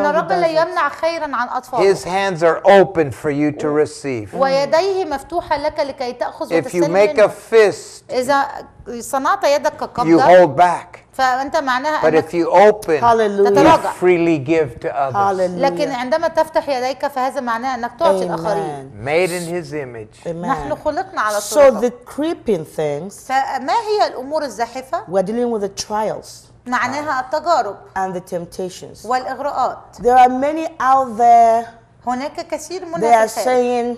His hands are open for you to mm. receive. If you make a fist, إذا you hold back. فانت معناها But if you open, تتراجع. you freely give to others. Hallelujah. لكن عندما تفتح يديك فهذا معناه انك تعطي Amen. الاخرين. Made in his image. Amen. نحن خلقنا على صورته. So the creeping things. فما هي الامور الزاحفه؟ We're dealing with the trials. معناها التجارب. And the temptations. والاغراءات. There are many out there. هناك كثير من They are saying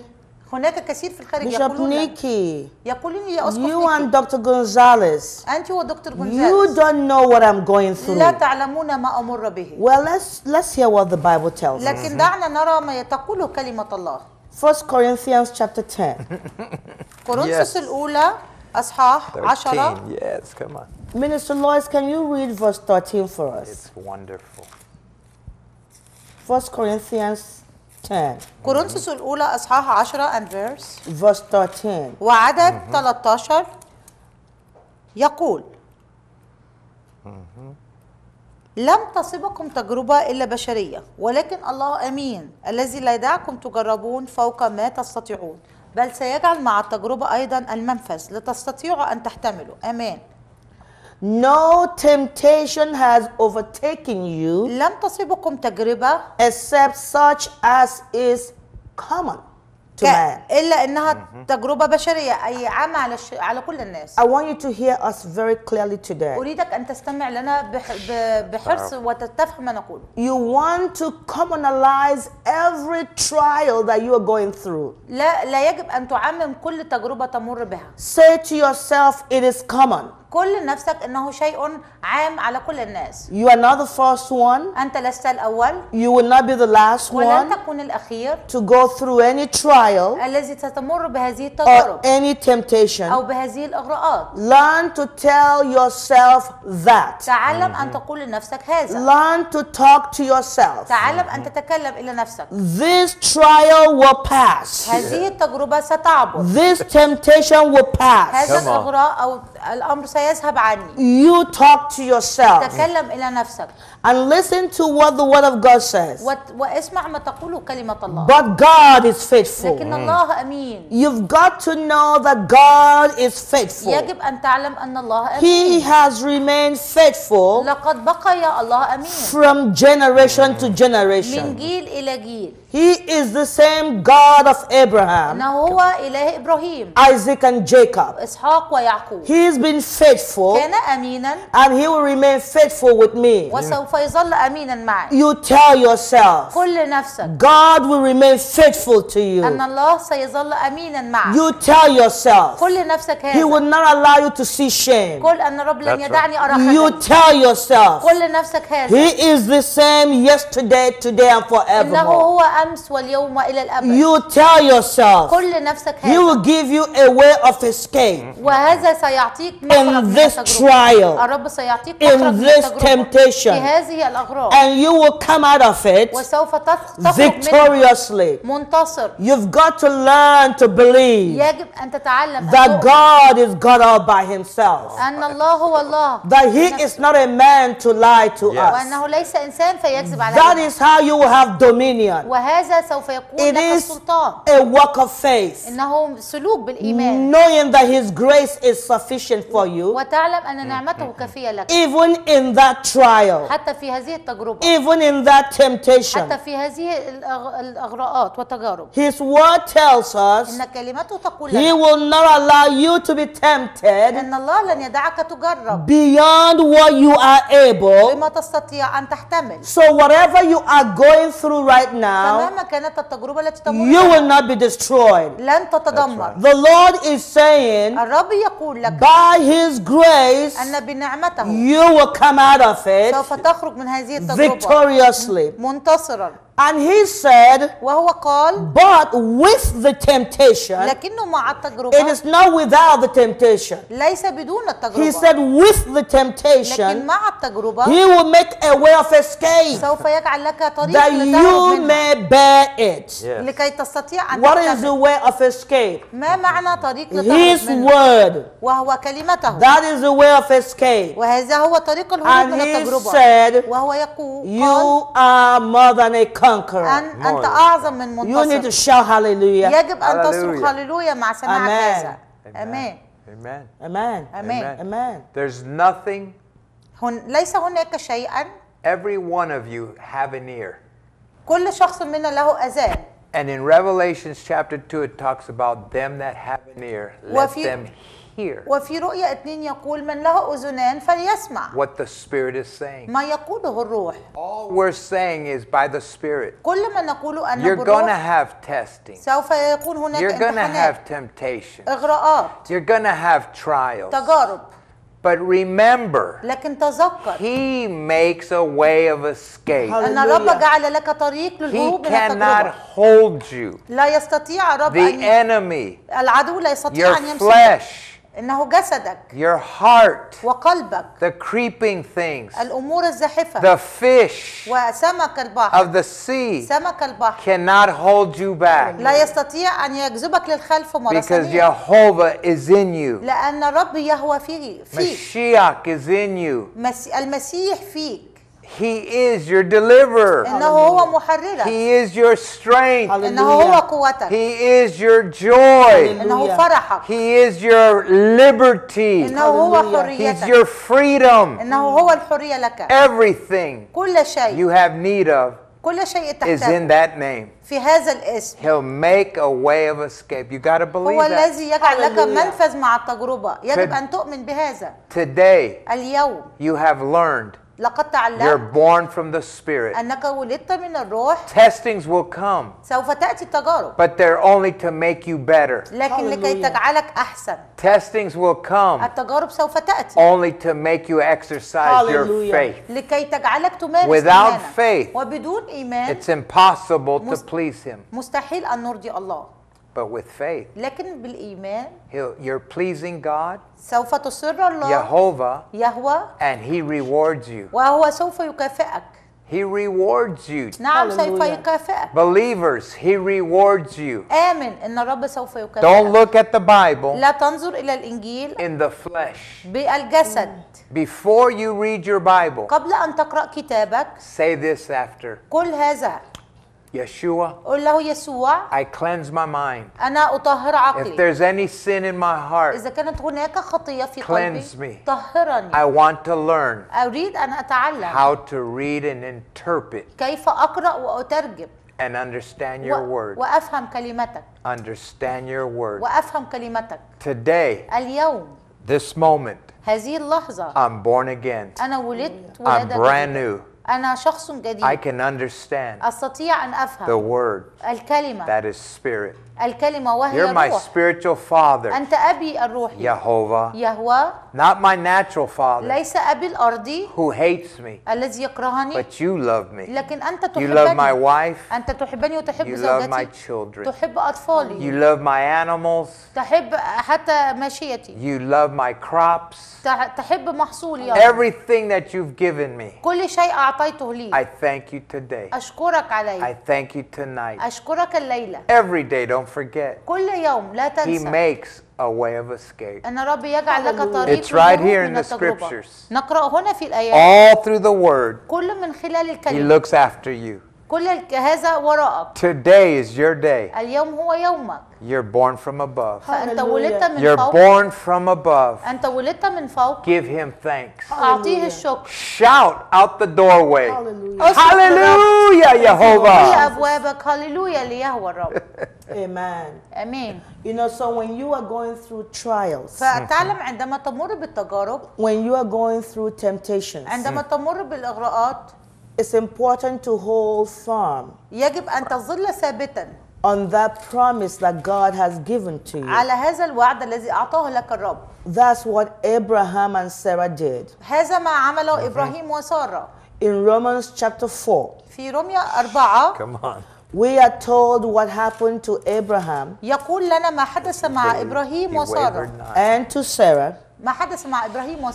هناك كثير في الخارج يقولون Nikki, يقولون يا أسقف you and Dr. Gonzalez, أنت ودكتور غونزاليز you don't know what I'm going through. لا تعلمون ما أمر به. Well, let's let's hear what the Bible tells us. لكن دعنا نرى ما تقوله كلمة الله. 1 Corinthians chapter 10. كورنثوس الأولى أصحاح 10. Yes, come on. Minister Lois, can you read verse 13 for us? It's wonderful. 1 Corinthians كورنثوس الاولى اصحاح 10 and verse verse 13 وعدد 13 يقول لم تصبكم تجربة إلا بشرية ولكن الله أمين الذي لا يدعكم تجربون فوق ما تستطيعون بل سيجعل مع التجربة أيضا المنفذ لتستطيعوا أن تحتملوا أمان No temptation has overtaken you لم تصبكم تجربة except such as is common to man. إلا إنها تجربة بشرية أي عامة على الش... على كل الناس. I want you to hear us very clearly today. أريدك أن تستمع لنا بح... بحرص وتتفهم ما نقول. You want to commonalize every trial that you are going through. لا لا يجب أن تعمم كل تجربة تمر بها. Say to yourself it is common. كل نفسك انه شيء عام على كل الناس You are not the first one انت لست الاول You will not be the last ولن one تكون الاخير to go through any trial الذي ستمر بهذه or any temptation او بهذه الاغراءات Learn to tell yourself that تعلم ان تقول لنفسك هذا Learn to talk to yourself تعلم ان تتكلم الى نفسك This trial will pass هذه التجربة ستعبر This temptation will pass هذا الإغراء أو الأمر سيذهب عني. You talk to yourself. تكلم إلى نفسك. And listen to what the word of God says. واسمع ما تقوله كلمة الله. But God is faithful. لكن الله أمين. You've got to know that God is faithful. يجب أن تعلم أن الله أمين. He has remained faithful. لقد بقي الله أمين. From generation to generation. من جيل إلى جيل. He is the same God of Abraham. إنه هو إله إبراهيم. Isaac and Jacob. إسحاق ويعقوب. He is been faithful. And he will remain faithful with me. You tell yourself. God will remain faithful to you. You tell yourself. He will not allow you to see shame. قل You tell yourself. He is the same yesterday, today and forever. You tell yourself. He will give you a way of escape. وهذا سيعطي in this trial in this temptation and you will come out of it victoriously you've got to learn to believe that God is God all by himself that he is not a man to lie to us that is how you will have dominion It is a work of faith knowing that his grace is sufficient sufficient for you. Mm-hmm. Even in that trial. Even in that temptation. His word tells us. He will not allow you to be tempted. Beyond what you are able. So whatever you are going through right now. You will not be destroyed. The Lord is saying. by his grace أن بنعمته you will come out of it سوف تخرج من هذه التجربة victoriously منتصرا And he said, وهو قال, but with the temptation, لكنه مع التجربة, it is not without the temptation. ليس بدون التجربة. He said with the temptation, لكن مع التجربة, he will make a way of escape. سوف يجعل لك طريق that you may bear it. Yes. لكي تستطيع أن What is the way of escape? ما معنى طريق لتهرب His منه? word. وهو كلمته. That is the way of escape. وهذا هو طريق الهروب من التجربة. And he said, وهو يقول, you are more than a conqueror. أن أنت أعظم من You need to shout hallelujah. يجب أن تصرخ هللويا مع سماعك Amen. هذا. آمين. Amen. Amen. Amen. Amen. There's nothing, هن ليس هناك شيئا every one of you have an ear. كل شخص منا له أذان. And in Revelations chapter 2, it talks about them that have an ear, let them hear وفي رؤيا اثنين يقول من له أذنان فليسمع what the Spirit is saying. ما يقوله الروح All we're saying is by the Spirit. كل ما نقوله أن You're gonna have testing. سوف يكون هناك You're gonna have temptation. إغراءات. You're gonna have trials. تجارب. But remember, لكن تذكر He makes a way of escape. أن الرب جعل لك طريق للهروب من التجربة. He cannot hold you. لا يستطيع الرب The enemy. العدو لا يستطيع أن يمسكك. Your flesh. إنه جسدك your heart وقلبك the creeping things الأمور الزاحفة the fish وسمك البحر of the sea سمك البحر cannot hold you back لا يستطيع أن يجذبك للخلف مرة because Jehovah is in you لأن الرب يهوى فيه فيك Mashiach is in you المسيح فيك He is your deliverer. He is your strength. He is your joy. He is your liberty. He's your freedom. Everything you have need of is in that name. في هذا الاسم He'll make a way of escape. You gotta believe هو that. الذي يجعل لك منفذ مع التجربة. يجب أن تؤمن بهذا. Today اليوم you have learned لقد تعلمت You're born from the Spirit. أنك ولدت من الروح. Testings will come. سوف تأتي التجارب. But they're only to make you better. لكن لكي تجعلك أحسن. Testings will come. التجارب سوف تأتي. Only to make you exercise your faith. لكي تجعلك تمارس Without faith, وبدون إيمان, it's impossible to please Him. مستحيل أن نرضي الله but with faith. لكن بالايمان you you're pleasing God سوف تسر الله Jehovah يهوى and he rewards you. وهو سوف يكافئك He rewards you. نعم سوف يكافئك. Believers, he rewards you. آمن إن الرب سوف يكافئك. Don't look at the Bible. لا تنظر إلى الإنجيل. In the flesh. بالجسد. Before you read your Bible. قبل أن تقرأ كتابك. Say this after. قل هذا. Yeshua. قل له يسوع I cleanse my mind أنا أطهر عقلي If there's any sin in my heart إذا كانت هناك خطية في قلبي cleanse me طهرني I want to learn أريد أن أتعلم how to read and interpret كيف أقرأ وأترجم and understand your word وأفهم كلمتك understand your word وأفهم كلمتك today اليوم this moment هذه اللحظة I'm born again أنا ولدت ولادة I'm brand new أنا شخص جديد I can understand أستطيع أن أفهم the word الكلمة that is spirit الكلمة وهي You're my الروح spiritual father, أنت أبي الروحي Jehovah, يهوى not my natural father ليس أبي الأرضي who hates me, الذي يكرهني but you love me. لكن أنت تحبني. You love my wife, أنت تحبني وتحب you love my children, تحب أطفالي. you love my animals, تحب حتى ماشيتي you love my crops. تح- تحب محصولي Everything that you've given me, كل شيء أعطيته لي. I thank you today. أشكرك عليه. I thank you tonight. أشكرك الليلة Every day, don't don't forget. كل يوم لا He makes a way of escape. أن يجعل لك طريق It's right here in the scriptures. نقرأ هنا في الآيات All through the word, كل من خلال He looks after you. كل هذا وراءك Today is your day. اليوم هو يومك. You're born from above. فأنت ولدت من You're born from above. أنت ولدت من فوق. Give him thanks. أعطيه الشكر. Shout out the doorway. Hallelujah. Hallelujah, Jehovah. أبوابك. ليهوى الرب. Amen. Amen. You know, so when you are going through trials, فتعلم عندما تمر بالتجارب, when you are going through temptations, عندما تمر بالإغراءات, it's important to hold firm يجب أن تظل ثابتا on that promise that God has given to you. على هذا الوعد الذي أعطاه لك الرب. That's what Abraham and Sarah did. هذا ما عمله uh-huh. إبراهيم وسارة. In Romans chapter 4. في روميا 4. Come on. We are told what happened to Abraham. يقول لنا ما حدث مع إبراهيم وسارة. And to Sarah. ما حدث مع ابراهيم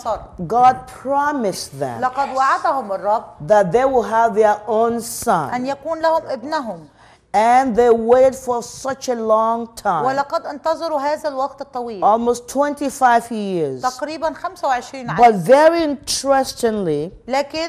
God promised them لقد وعدهم الرب that they will have their own son ان يكون لهم ابنهم And they waited for such a long time. ولقد انتظروا هذا الوقت الطويل. Almost 25 years. تقريبا 25 عام. But very interestingly, لكن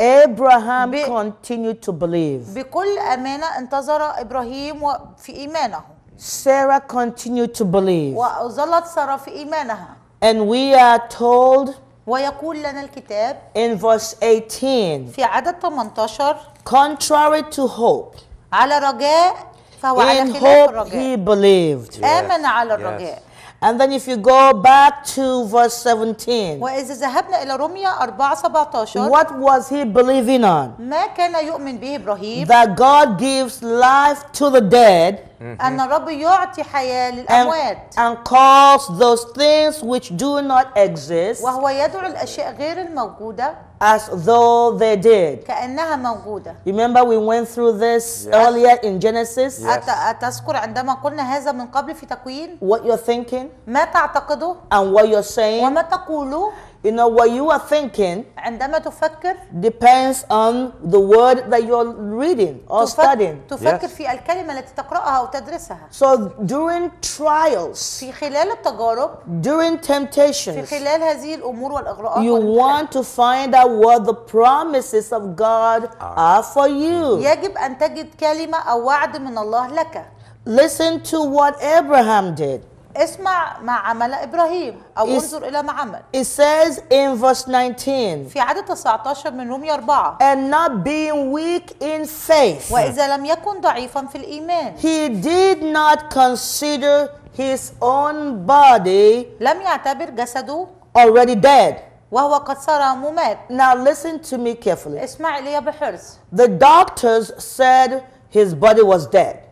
Abraham ب... continued to believe. بكل أمانة انتظر إبراهيم في إيمانه. Sarah continued to believe. وظلت سارة في إيمانها. And we are told ويقول لنا الكتاب in verse 18 في عدد 18 contrary to hope على رجاء فهو على خلاف الرجاء he believed آمن على الرجاء And then if you go back to verse 17. وإذا ذهبنا إلى 4 17. What was he believing on? ما كان يؤمن به إبراهيم. That God gives life to the dead. أن الرب يعطي حياة للأموات. And, and calls those things which do not exist. وهو يدعو الأشياء غير الموجودة. As though they did. كأنها موجودة. Remember we went through this yes. earlier in Genesis. Yes. أتذكر عندما قلنا هذا من قبل في تكوين. What you're thinking. ما تعتقده. And what you're saying. وما تقوله. You know, what you are thinking عندما تفكر depends on the word that you're reading or تفكر studying. تفكر yes. في الكلمة التي تقرأها أو تدرسها. So during trials في خلال التجارب during temptations في خلال هذه الأمور والأغراءات you want to find out what the promises of God ah. are for you. يجب أن تجد كلمة أو وعد من الله لك. Listen to what Abraham did. اسمع ما عمل ابراهيم او انظر الى ما عمل. It says in verse 19. في عدد 19 من رومية 4. And not being weak in faith. واذا لم يكن ضعيفا في الايمان. He did not consider his own body. لم يعتبر جسده already dead. وهو قد صار ممات. Now listen to me carefully. اسمع لي بحرص. The doctors said his body was dead.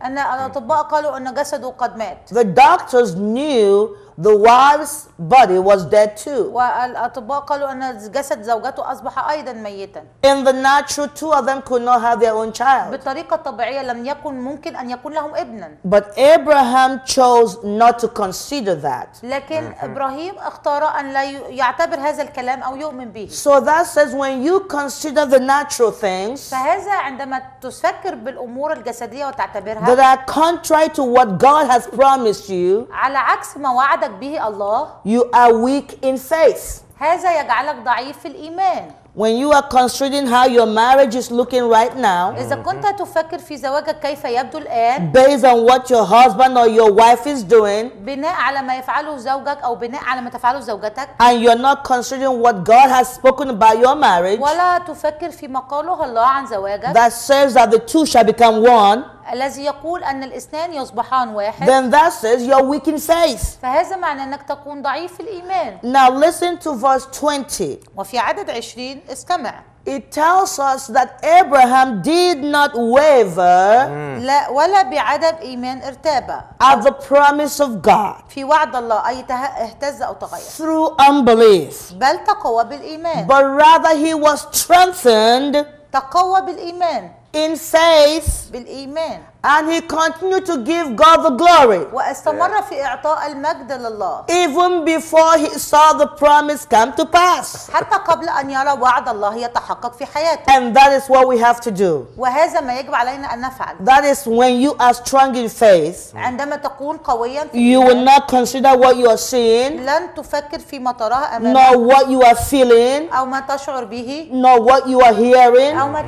The doctors knew the wife's body was dead too. والأطباء قالوا أن جسد زوجته أصبح أيضا ميتا. In the natural, two of them could not have their own child. بالطريقة الطبيعية لم يكن ممكن أن يكون لهم ابنا. But Abraham chose not to consider that. لكن إبراهيم اختار أن لا يعتبر هذا الكلام أو يؤمن به. So that says when you consider the natural things. فهذا عندما تفكر بالأمور الجسدية وتعتبرها. That are contrary to what God has promised you. على عكس ما وعد يساعدك به الله you are weak in faith هذا يجعلك ضعيف في الإيمان When you are considering how your marriage is looking right now, إذا كنت تفكر في زواجك كيف يبدو الآن, based on what your husband or your wife is doing, بناء على ما يفعله زوجك أو بناء على ما تفعله زوجتك, and you're not considering what God has spoken about your marriage, ولا تفكر في ما قاله الله عن زواجك, that says that the two shall become one, الذي يقول أن الإثنان يصبحان واحد then that says you're weak in faith فهذا معنى أنك تكون ضعيف في الإيمان now listen to verse 20 وفي عدد 20 استمع It tells us that Abraham did not waver لا ولا بعدم إيمان ارتاب at the promise of God في وعد الله أي اهتز أو تغير through unbelief بل تقوى بالإيمان but rather he was strengthened تقوى بالإيمان in faith. Amen. And he continued to give God the glory. واستمر في إعطاء المجد لله. Even before he saw the promise come to pass. حتى قبل أن يرى وعد الله يتحقق في حياته. And that is what we have to do. وهذا ما يجب علينا أن نفعل. That is when you are strong in faith. عندما تكون قويا في You will not consider what you are seeing. لن تفكر فيما تراه أمامك. Nor what you are feeling. أو ما تشعر به. Nor what you are hearing. أو ما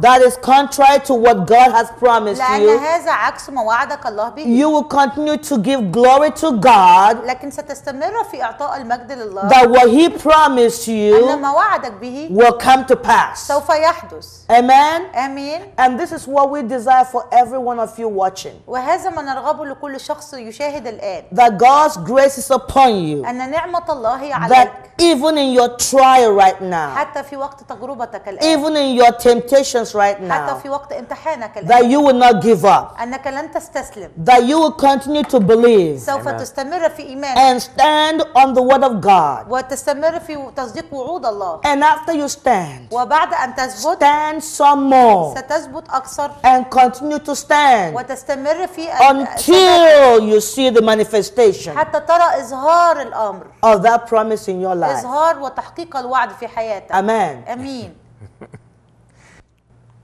That is contrary to what God has promised you. You will continue to give glory to God. لكن ستستمر في إعطاء المجد لله. That what He promised you. Will come to pass. سوف يحدث. Amen. And this is what we desire for every one of you watching. وهذا ما لكل شخص يشاهد الآن. That God's grace is upon you. أن نعمة الله عليك. That even in your trial right now. حتى في وقت تجربتك الآن. Even in your temptations right now. حتى في وقت امتحانك الآن. That you will not give give up. That you will continue to believe. سوف And stand on the word of God. And after you stand. Stand some more. And continue to stand. until you see the manifestation. Of that promise in your life. إظهار Amen. أمين.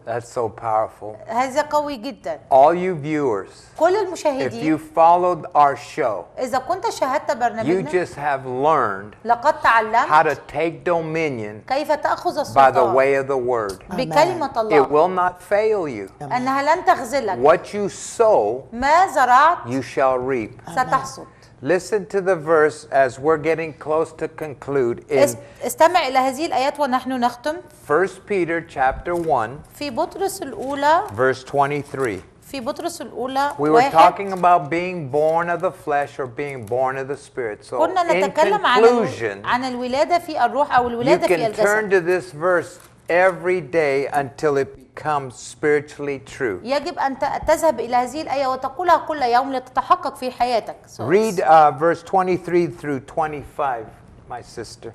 That's so powerful. هذا قوي جدا. All you viewers. كل المشاهدين. If you followed our show. إذا كنت شاهدت برنامجنا. You just have learned. لقد تعلمت. How to take dominion. كيف تأخذ السلطة. By the way of the word. بكلمة الله. It will not fail you. أنها لن تخذلك. What you sow. ما زرعت. You shall reap. ستحصد. Listen to the verse as we're getting close to conclude in استمع إلى هذه الآيات ونحن نختم 1 Peter chapter 1 في بطرس الأولى verse 23 في بطرس الأولى We were talking about being born of the flesh or being born of the spirit. So كنا نتكلم in conclusion, عن الولادة في الروح أو الولادة في الجسد. You can turn to this verse every day until it becomes spiritually true. يجب أن تذهب إلى هذه الآية وتقولها كل يوم لتتحقق في حياتك. Read uh, verse 23 through 25, my sister.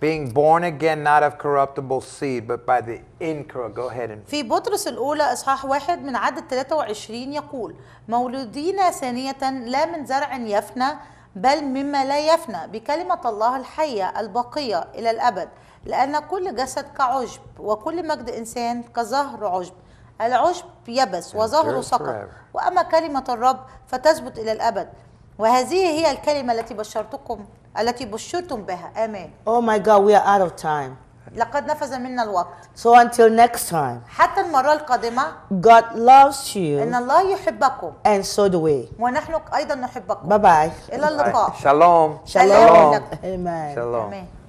Being born again not of corruptible seed but by the incorruptible. Go ahead and. في بطرس الأولى إصحاح واحد من عدد 23 يقول: مولودين ثانية لا من زرع يفنى بل مما لا يفنى بكلمة الله الحية البقية إلى الأبد. لأن كل جسد كعشب وكل مجد إنسان كظهر عشب العشب يبس وظهره سقط وأما كلمة الرب فتثبت إلى الأبد وهذه هي الكلمة التي بشرتكم التي بشرتم بها آمين Oh my God we are out of time لقد نفذ منا الوقت So until next time حتى المرة القادمة God loves you إن الله يحبكم and so do we ونحن أيضا نحبكم Bye bye إلى اللقاء Shalom Shalom Amen Shalom Amen